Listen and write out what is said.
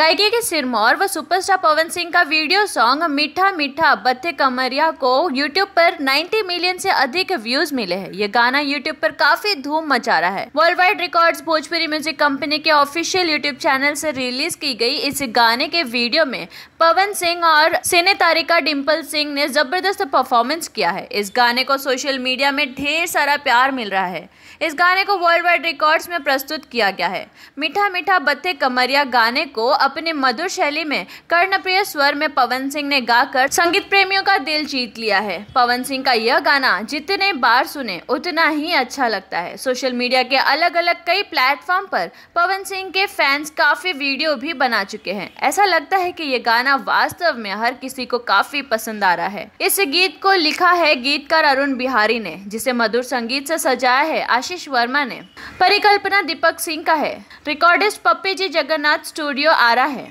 के सिरमौर व सुपरस्टार पवन सिंह का वीडियो सॉन्ग मीठा मीठा बत्ते कमरिया को यूट्यूब पर 90 मिलियन से अधिक व्यूज मिले हैं ये गाना यूट्यूब पर काफी धूम मचा रहा है worldwide record Bhojpuri music company के ऑफिशियल यूट्यूब चैनल से रिलीज की गई इस गाने के वीडियो में पवन सिंह और सिने तारिका डिम्पल सिंह ने जबरदस्त परफॉर्मेंस किया है इस गाने को सोशल मीडिया में ढेर सारा प्यार मिल रहा है इस गाने को वर्ल्ड वाइड रिकॉर्ड में प्रस्तुत किया गया है मीठा मीठा बत्ते कमरिया गाने को अपने मधुर शैली में कर्णप्रिय स्वर में पवन सिंह ने गाकर संगीत प्रेमियों का दिल जीत लिया है पवन सिंह का यह गाना जितने बार सुने उतना ही अच्छा लगता है सोशल मीडिया के अलग अलग कई प्लेटफॉर्म पर पवन सिंह के फैंस काफी वीडियो भी बना चुके हैं ऐसा लगता है कि ये गाना वास्तव में हर किसी को काफी पसंद आ रहा है इस गीत को लिखा है गीतकार अरुण बिहारी ने जिसे मधुर संगीत से सजाया है आशीष वर्मा ने परिकल्पना दीपक सिंह का है रिकॉर्डिस्ट पप्पी जी जगन्नाथ स्टूडियो हमारा है